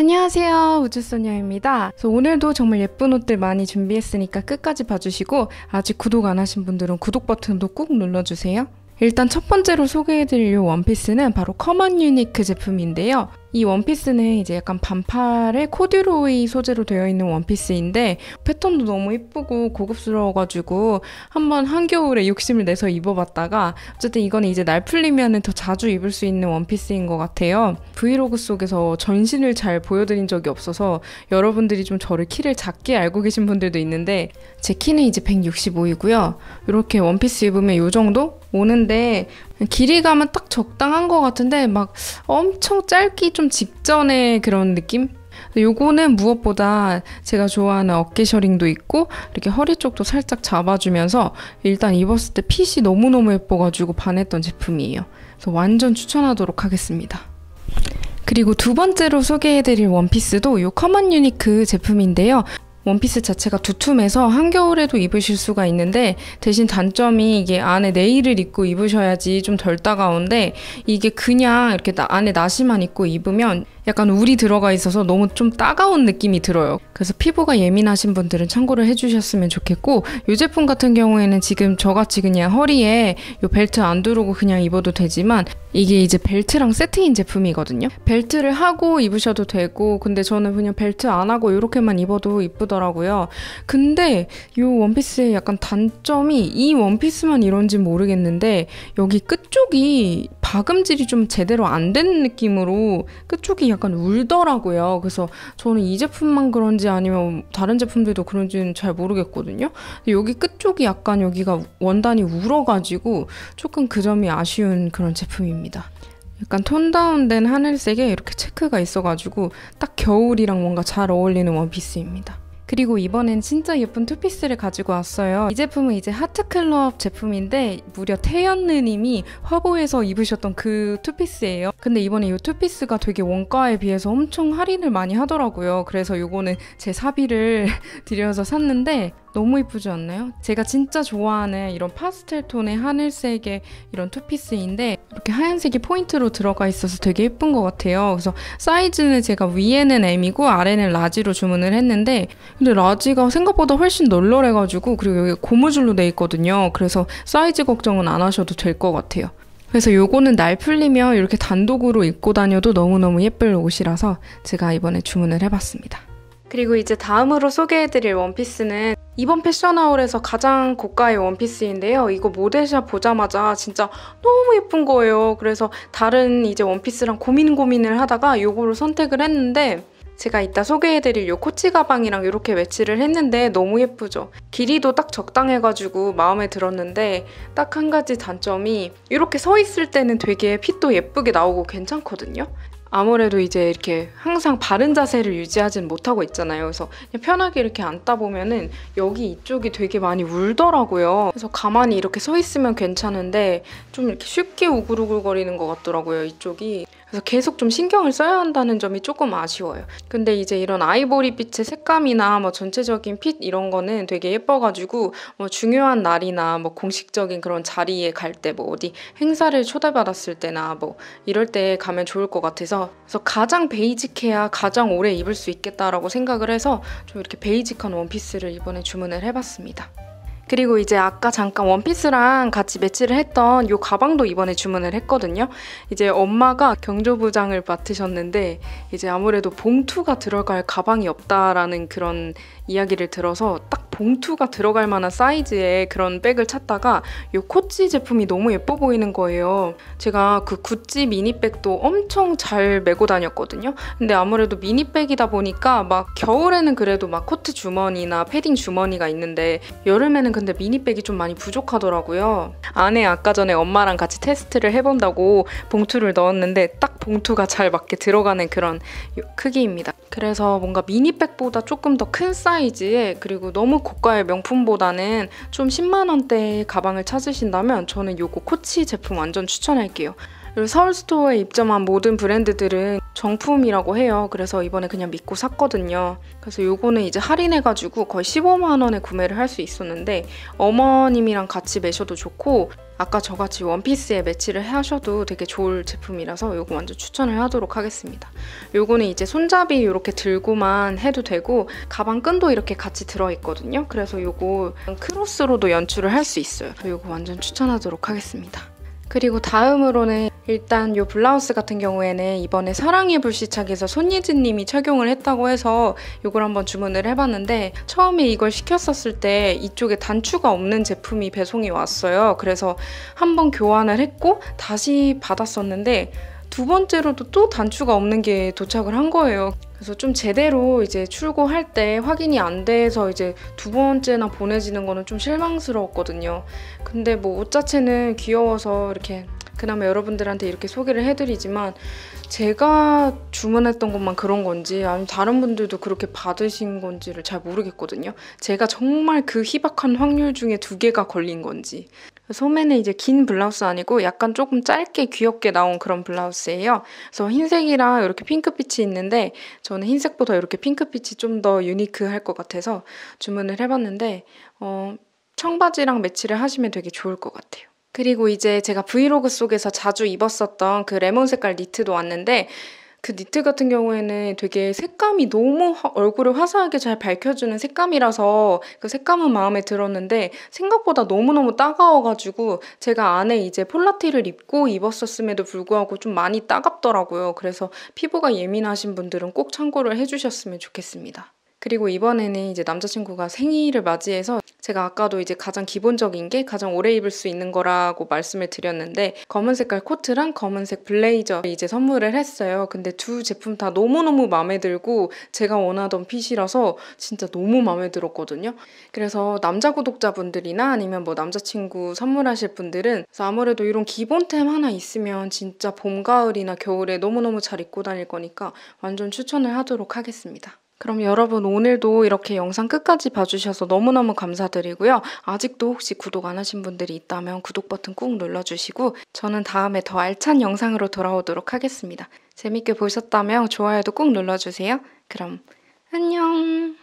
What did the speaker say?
안녕하세요. 우주소녀입니다. 오늘도 정말 예쁜 옷들 많이 준비했으니까 끝까지 봐주시고 아직 구독 안 하신 분들은 구독 버튼도 꾹 눌러주세요. 일단 첫 번째로 소개해드릴 이 원피스는 바로 커먼 유니크 제품인데요. 이 원피스는 이제 약간 반팔에 코듀로이 소재로 되어 있는 원피스인데 패턴도 너무 예쁘고 고급스러워가지고 한번 한겨울에 욕심을 내서 입어봤다가 어쨌든 이거는 이제 날풀리면더 자주 입을 수 있는 원피스인 것 같아요. 브이로그 속에서 전신을 잘 보여드린 적이 없어서 여러분들이 좀 저를 키를 작게 알고 계신 분들도 있는데 제 키는 이제 165이고요. 이렇게 원피스 입으면 이 정도 오는데 길이감은 딱 적당한 것 같은데 막 엄청 짧기 좀 직전의 그런 느낌? 요거는 무엇보다 제가 좋아하는 어깨 셔링도 있고 이렇게 허리 쪽도 살짝 잡아주면서 일단 입었을 때 핏이 너무너무 예뻐가지고 반했던 제품이에요. 그래서 완전 추천하도록 하겠습니다. 그리고 두 번째로 소개해드릴 원피스도 요 커먼 유니크 제품인데요. 원피스 자체가 두툼해서 한겨울에도 입으실 수가 있는데 대신 단점이 이게 안에 네일을 입고 입으셔야지 좀 덜 따가운데 이게 그냥 이렇게 나, 안에 나시만 입고 입으면 약간 울이 들어가 있어서 너무 좀 따가운 느낌이 들어요. 그래서 피부가 예민하신 분들은 참고를 해주셨으면 좋겠고 이 제품 같은 경우에는 지금 저같이 그냥 허리에 이 벨트 안 두르고 그냥 입어도 되지만 이게 이제 벨트랑 세트인 제품이거든요. 벨트를 하고 입으셔도 되고 근데 저는 그냥 벨트 안 하고 이렇게만 입어도 이쁘더라고요. 근데 이 원피스의 약간 단점이 이 원피스만 이런지 모르겠는데 여기 끝쪽이 박음질이 좀 제대로 안 된 느낌으로 끝쪽이 약간 약간 울더라고요. 그래서 저는 이 제품만 그런지 아니면 다른 제품들도 그런지는 잘 모르겠거든요. 여기 끝쪽이 약간 여기가 원단이 울어가지고 조금 그 점이 아쉬운 그런 제품입니다. 약간 톤다운된 하늘색에 이렇게 체크가 있어가지고 딱 겨울이랑 뭔가 잘 어울리는 원피스입니다. 그리고 이번엔 진짜 예쁜 투피스를 가지고 왔어요. 이 제품은 이제 하트클럽 제품인데 무려 태연느님이 화보에서 입으셨던 그 투피스예요. 근데 이번에 이 투피스가 되게 원가에 비해서 엄청 할인을 많이 하더라고요. 그래서 이거는 제 사비를 들여서 샀는데 너무 이쁘지 않나요? 제가 진짜 좋아하는 이런 파스텔 톤의 하늘색의 이런 투피스인데 이렇게 하얀색이 포인트로 들어가 있어서 되게 예쁜 것 같아요. 그래서 사이즈는 제가 위에는 M이고 아래는 라지로 주문을 했는데 근데 라지가 생각보다 훨씬 널널해가지고 그리고 여기 고무줄로 돼 있거든요. 그래서 사이즈 걱정은 안 하셔도 될 것 같아요. 그래서 요거는 날 풀리면 이렇게 단독으로 입고 다녀도 너무너무 예쁠 옷이라서 제가 이번에 주문을 해봤습니다. 그리고 이제 다음으로 소개해드릴 원피스는 이번 패션하울에서 가장 고가의 원피스인데요. 이거 모델샵 보자마자 진짜 너무 예쁜 거예요. 그래서 다른 이제 원피스랑 고민 고민을 하다가 이거를 선택을 했는데 제가 이따 소개해드릴 요 코치 가방이랑 이렇게 매치를 했는데 너무 예쁘죠? 길이도 딱 적당해가지고 마음에 들었는데 딱 한 가지 단점이 이렇게 서 있을 때는 되게 핏도 예쁘게 나오고 괜찮거든요? 아무래도 이제 이렇게 항상 바른 자세를 유지하진 못하고 있잖아요. 그래서 편하게 이렇게 앉다 보면은 여기 이쪽이 되게 많이 울더라고요. 그래서 가만히 이렇게 서 있으면 괜찮은데 좀 이렇게 쉽게 우글우글거리는 것 같더라고요, 이쪽이. 그래서 계속 좀 신경을 써야 한다는 점이 조금 아쉬워요. 근데 이제 이런 아이보리빛의 색감이나 뭐 전체적인 핏 이런 거는 되게 예뻐가지고 뭐 중요한 날이나 뭐 공식적인 그런 자리에 갈 때 뭐 어디 행사를 초대받았을 때나 뭐 이럴 때 가면 좋을 것 같아서 그래서 가장 베이직해야 가장 오래 입을 수 있겠다라고 생각을 해서 좀 이렇게 베이직한 원피스를 이번에 주문을 해봤습니다. 그리고 이제 아까 잠깐 원피스랑 같이 매치를 했던 요 가방도 이번에 주문을 했거든요. 이제 엄마가 경조부장을 맡으셨는데 이제 아무래도 봉투가 들어갈 가방이 없다라는 그런 이야기를 들어서 딱 봉투가 들어갈 만한 사이즈의 그런 백을 찾다가 이 코치 제품이 너무 예뻐 보이는 거예요. 제가 그 구찌 미니백도 엄청 잘 메고 다녔거든요. 근데 아무래도 미니백이다 보니까 막 겨울에는 그래도 막 코트 주머니나 패딩 주머니가 있는데 여름에는 근데 미니백이 좀 많이 부족하더라고요. 안에 아까 전에 엄마랑 같이 테스트를 해본다고 봉투를 넣었는데 딱 봉투가 잘 맞게 들어가는 그런 크기입니다. 그래서 뭔가 미니백보다 조금 더 큰 사이즈에 그리고 너무 고가의 명품보다는 좀 10만 원대의 가방을 찾으신다면 저는 요거 코치 제품 완전 추천할게요. 그리고 서울 스토어에 입점한 모든 브랜드들은 정품이라고 해요. 그래서 이번에 그냥 믿고 샀거든요. 그래서 요거는 이제 할인해가지고 거의 15만 원에 구매를 할 수 있었는데 어머님이랑 같이 매셔도 좋고 아까 저같이 원피스에 매치를 하셔도 되게 좋을 제품이라서 요거 완전 추천을 하도록 하겠습니다. 요거는 이제 손잡이 이렇게 들고만 해도 되고 가방끈도 이렇게 같이 들어있거든요. 그래서 요거 크로스로도 연출을 할 수 있어요. 요거 완전 추천하도록 하겠습니다. 그리고 다음으로는 일단 요 블라우스 같은 경우에는 이번에 사랑의 불시착에서 손예진 님이 착용을 했다고 해서 요걸 한번 주문을 해봤는데 처음에 이걸 시켰었을 때 이쪽에 단추가 없는 제품이 배송이 왔어요. 그래서 한번 교환을 했고 다시 받았었는데 두 번째로도 또 단추가 없는 게 도착을 한 거예요. 그래서 좀 제대로 이제 출고할 때 확인이 안 돼서 이제 두 번째나 보내지는 거는 좀 실망스러웠거든요. 근데 뭐 옷 자체는 귀여워서 이렇게 그나마 여러분들한테 이렇게 소개를 해드리지만 제가 주문했던 것만 그런 건지 아니면 다른 분들도 그렇게 받으신 건지를 잘 모르겠거든요. 제가 정말 그 희박한 확률 중에 두 개가 걸린 건지 소매는 이제 긴 블라우스 아니고 약간 조금 짧게 귀엽게 나온 그런 블라우스예요. 그래서 흰색이랑 이렇게 핑크빛이 있는데 저는 흰색보다 이렇게 핑크빛이 좀 더 유니크할 것 같아서 주문을 해봤는데 어, 청바지랑 매치를 하시면 되게 좋을 것 같아요. 그리고 이제 제가 브이로그 속에서 자주 입었었던 그 레몬 색깔 니트도 왔는데 그 니트 같은 경우에는 되게 색감이 너무 화, 얼굴을 화사하게 잘 밝혀주는 색감이라서 그 색감은 마음에 들었는데 생각보다 너무너무 따가워가지고 제가 안에 이제 폴라티를 입고 입었었음에도 불구하고 좀 많이 따갑더라고요. 그래서 피부가 예민하신 분들은 꼭 참고를 해주셨으면 좋겠습니다. 그리고 이번에는 이제 남자친구가 생일을 맞이해서 제가 아까도 이제 가장 기본적인 게 가장 오래 입을 수 있는 거라고 말씀을 드렸는데 검은 색깔 코트랑 검은색 블레이저 이제 선물을 했어요. 근데 두 제품 다 너무너무 마음에 들고 제가 원하던 핏이라서 진짜 너무 마음에 들었거든요. 그래서 남자 구독자분들이나 아니면 뭐 남자친구 선물하실 분들은 아무래도 이런 기본템 하나 있으면 진짜 봄, 가을이나 겨울에 너무너무 잘 입고 다닐 거니까 완전 추천을 하도록 하겠습니다. 그럼 여러분 오늘도 이렇게 영상 끝까지 봐주셔서 너무너무 감사드리고요. 아직도 혹시 구독 안 하신 분들이 있다면 구독 버튼 꾹 눌러주시고 저는 다음에 더 알찬 영상으로 돌아오도록 하겠습니다. 재밌게 보셨다면 좋아요도 꾹 눌러주세요. 그럼 안녕!